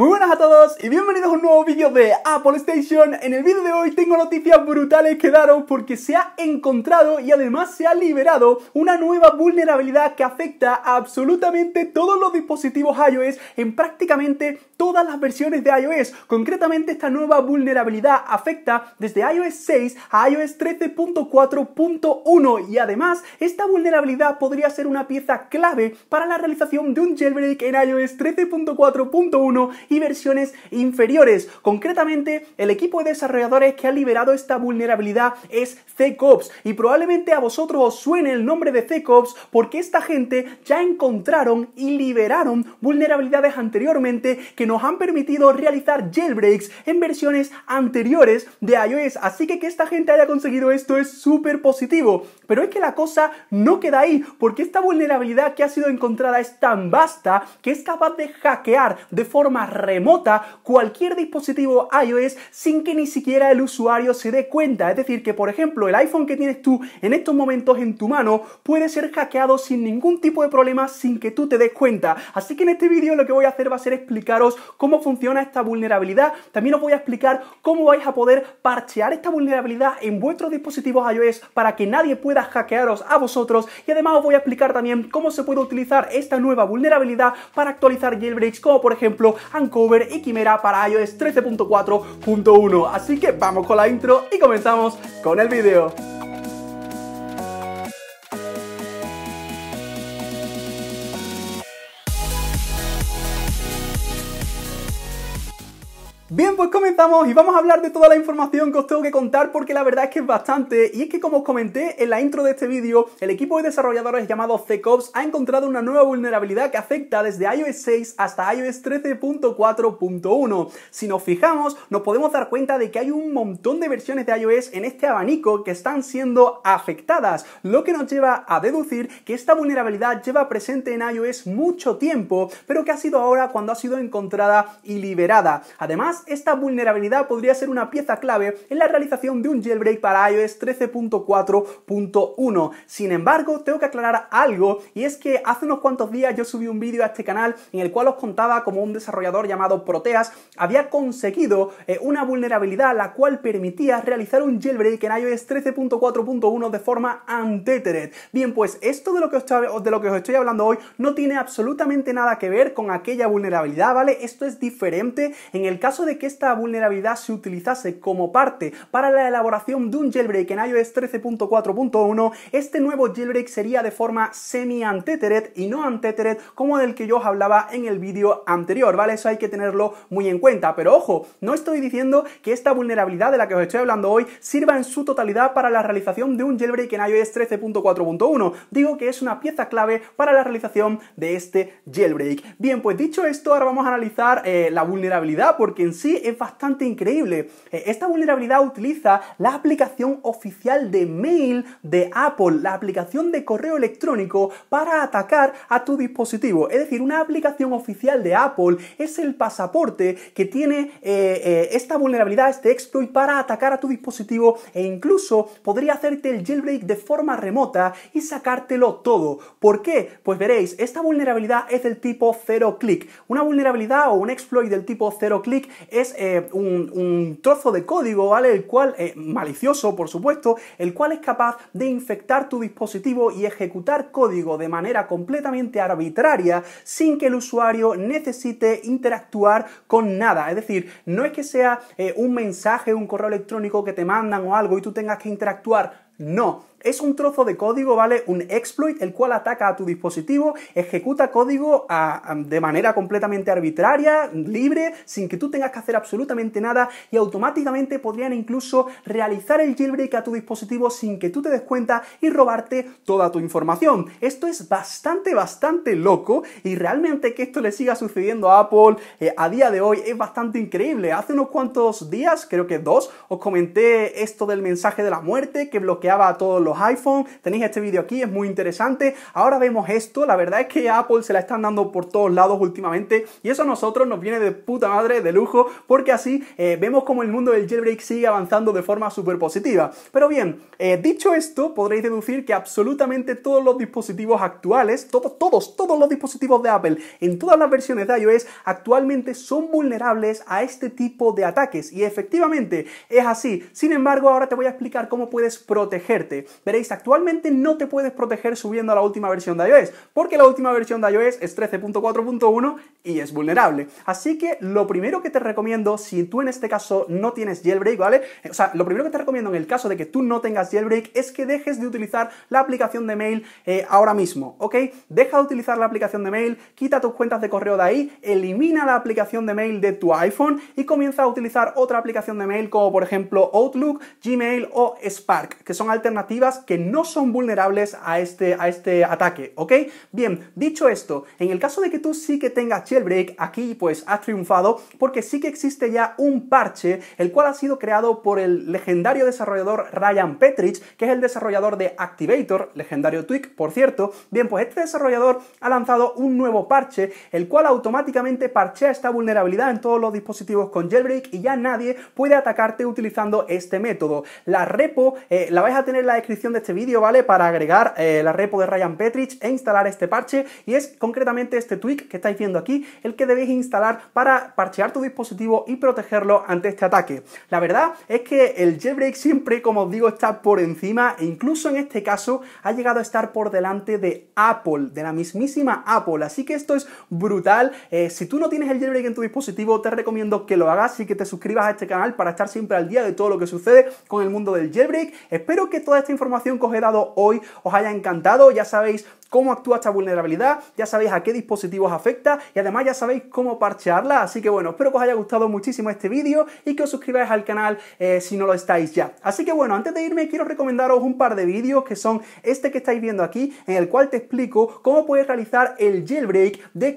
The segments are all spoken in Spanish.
Muy buenas a todos y bienvenidos a un nuevo vídeo de Apple Station. En el vídeo de hoy tengo noticias brutales que daros porque se ha encontrado y además se ha liberado una nueva vulnerabilidad que afecta a absolutamente todos los dispositivos iOS en prácticamente todas las versiones de iOS. Concretamente esta nueva vulnerabilidad afecta desde iOS 6 a iOS 13.4.1 y además esta vulnerabilidad podría ser una pieza clave para la realización de un jailbreak en iOS 13.4.1 y versiones inferiores. Concretamente, el equipo de desarrolladores que ha liberado esta vulnerabilidad es CCops y probablemente a vosotros os suene el nombre de CCops porque esta gente ya encontraron y liberaron vulnerabilidades anteriormente que nos han permitido realizar jailbreaks en versiones anteriores de iOS. Así que que esta gente haya conseguido esto es súper positivo. Pero es que la cosa no queda ahí porque esta vulnerabilidad que ha sido encontrada es tan vasta que es capaz de hackear de forma remota cualquier dispositivo iOS sin que ni siquiera el usuario se dé cuenta. Es decir, que por ejemplo el iPhone que tienes tú en estos momentos en tu mano puede ser hackeado sin ningún tipo de problema sin que tú te des cuenta. Así que en este vídeo lo que voy a hacer va a ser explicaros cómo funciona esta vulnerabilidad. También os voy a explicar cómo vais a poder parchear esta vulnerabilidad en vuestros dispositivos iOS para que nadie pueda hackearos a vosotros. Y además os voy a explicar también cómo se puede utilizar esta nueva vulnerabilidad para actualizar jailbreaks como por ejemplo Vancouver y Quimera para iOS 13.4.1. Así que vamos con la intro y comenzamos con el video. Bien, pues comenzamos y vamos a hablar de toda la información que os tengo que contar porque la verdad es que es bastante y es que como os comenté en la intro de este vídeo, el equipo de desarrolladores llamado CCOPS ha encontrado una nueva vulnerabilidad que afecta desde iOS 6 hasta iOS 13.4.1. Si nos fijamos, nos podemos dar cuenta de que hay un montón de versiones de iOS en este abanico que están siendo afectadas, lo que nos lleva a deducir que esta vulnerabilidad lleva presente en iOS mucho tiempo, pero que ha sido ahora cuando ha sido encontrada y liberada. Además, esta vulnerabilidad podría ser una pieza clave en la realización de un jailbreak para iOS 13.4.1. Sin embargo, tengo que aclarar algo y es que hace unos cuantos días yo subí un vídeo a este canal en el cual os contaba como un desarrollador llamado Proteas había conseguido eh, una vulnerabilidad la cual permitía realizar un jailbreak en iOS 13.4.1 de forma untethered. Bien, pues esto de lo, que os, de lo que os estoy hablando hoy no tiene absolutamente nada que ver con aquella vulnerabilidad, ¿vale? Esto es diferente. En el caso de que esta vulnerabilidad se utilizase como parte para la elaboración de un jailbreak en iOS 13.4.1, este nuevo jailbreak sería de forma semi anteteret y no anteteret como del que yo os hablaba en el vídeo anterior, ¿vale? Eso hay que tenerlo muy en cuenta. Pero ojo, no estoy diciendo que esta vulnerabilidad de la que os estoy hablando hoy sirva en su totalidad para la realización de un jailbreak en iOS 13.4.1. Digo que es una pieza clave para la realización de este jailbreak. Bien, pues dicho esto, ahora vamos a analizar eh, la vulnerabilidad porque en sí es bastante increíble. Eh, esta vulnerabilidad utiliza la aplicación oficial de mail de Apple, la aplicación de correo electrónico, para atacar a tu dispositivo. Es decir, una aplicación oficial de Apple es el pasaporte que tiene eh, eh, esta vulnerabilidad, este exploit, para atacar a tu dispositivo e incluso podría hacerte el jailbreak de forma remota y sacártelo todo. ¿Por qué? Pues veréis, esta vulnerabilidad es del tipo cero click. Una vulnerabilidad o un exploit del tipo cero click es eh, un, trozo de código, ¿vale? El cual, eh, malicioso por supuesto, el cual es capaz de infectar tu dispositivo y ejecutar código de manera completamente arbitraria sin que el usuario necesite interactuar con nada. Es decir, no es que sea eh, un mensaje, un correo electrónico que te mandan o algo y tú tengas que interactuar. No, es un trozo de código, ¿vale? Un exploit, el cual ataca a tu dispositivo, ejecuta código de manera completamente arbitraria, libre, sin que tú tengas que hacer absolutamente nada y automáticamente podrían incluso realizar el jailbreak a tu dispositivo sin que tú te des cuenta y robarte toda tu información. Esto es bastante, bastante loco y realmente que esto le siga sucediendo a Apple eh, a día de hoy es bastante increíble. Hace unos cuantos días, creo que dos, os comenté esto del mensaje de la muerte que bloqueaba a todos los los iPhone. Tenéis este vídeo aquí, es muy interesante. Ahora vemos esto, la verdad es que Apple se la están dando por todos lados últimamente y eso a nosotros nos viene de puta madre, de lujo, porque así eh, vemos como el mundo del jailbreak sigue avanzando de forma súper positiva. Pero bien, eh, dicho esto, podréis deducir que absolutamente todos los dispositivos actuales, todos, todos, todos los dispositivos de Apple en todas las versiones de iOS actualmente son vulnerables a este tipo de ataques y efectivamente es así. Sin embargo, ahora te voy a explicar cómo puedes protegerte veréis actualmente no te puedes proteger subiendo a la última versión de iOS, porque la última versión de iOS es 13.4.1 y es vulnerable. Así que lo primero que te recomiendo, si tú en este caso no tienes jailbreak, ¿vale? O sea, lo primero que te recomiendo en el caso de que tú no tengas jailbreak es que dejes de utilizar la aplicación de mail eh, ahora mismo, ¿ok? Deja de utilizar la aplicación de mail, quita tus cuentas de correo de ahí, elimina la aplicación de mail de tu iPhone y comienza a utilizar otra aplicación de mail como por ejemplo Outlook, Gmail o Spark, que son alternativas que no son vulnerables a este, a este ataque, ¿ok? Bien, dicho esto, en el caso de que tú sí que tengas jailbreak, aquí pues has triunfado porque sí que existe ya un parche, el cual ha sido creado por el legendario desarrollador Ryan Petrich, que es el desarrollador de Activator, legendario Twig, por cierto. Bien, pues este desarrollador ha lanzado un nuevo parche, el cual automáticamente parchea esta vulnerabilidad en todos los dispositivos con jailbreak y ya nadie puede atacarte utilizando este método. La repo eh, la vais a tener en la descripción de este vídeo, ¿vale? Para agregar eh, la repo de Ryan Petrich e instalar este parche. Y es concretamente este tweak que estáis viendo aquí, el que debéis instalar para parchear tu dispositivo y protegerlo ante este ataque. La verdad es que el jailbreak siempre, como os digo, está por encima e incluso en este caso ha llegado a estar por delante de Apple, de la mismísima Apple. Así que esto es brutal. Eh, si tú no tienes el jailbreak en tu dispositivo, te recomiendo que lo hagas y que te suscribas a este canal para estar siempre al día de todo lo que sucede con el mundo del jailbreak. Espero que toda esta información información que os he dado hoy os haya encantado. Ya sabéis, cómo actúa esta vulnerabilidad, ya sabéis a qué dispositivos afecta y además ya sabéis cómo parchearla. Así que bueno, espero que os haya gustado muchísimo este vídeo y que os suscribáis al canal eh, si no lo estáis ya. Así que bueno, antes de irme quiero recomendaros un par de vídeos que son este que estáis viendo aquí, en el cual te explico cómo puedes realizar el jailbreak de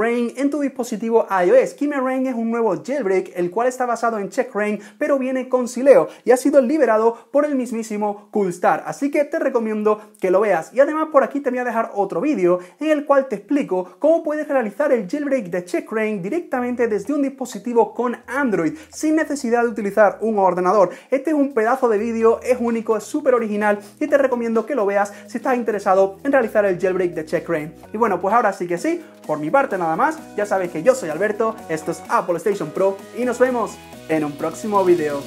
Rain en tu dispositivo iOS. Rain es un nuevo jailbreak, el cual está basado en Check Rain pero viene con Sileo y ha sido liberado por el mismísimo Coolstar. Así que te recomiendo que lo veas. Y además por aquí te voy a dejar otro vídeo en el cual te explico cómo puedes realizar el jailbreak de CheckRain directamente desde un dispositivo con Android sin necesidad de utilizar un ordenador. Este es un pedazo de vídeo, es único, es súper original y te recomiendo que lo veas si estás interesado en realizar el jailbreak de CheckRain Y bueno, pues ahora sí que sí, por mi parte nada más, ya sabes que yo soy Alberto, esto es Apple Station Pro y nos vemos en un próximo vídeo.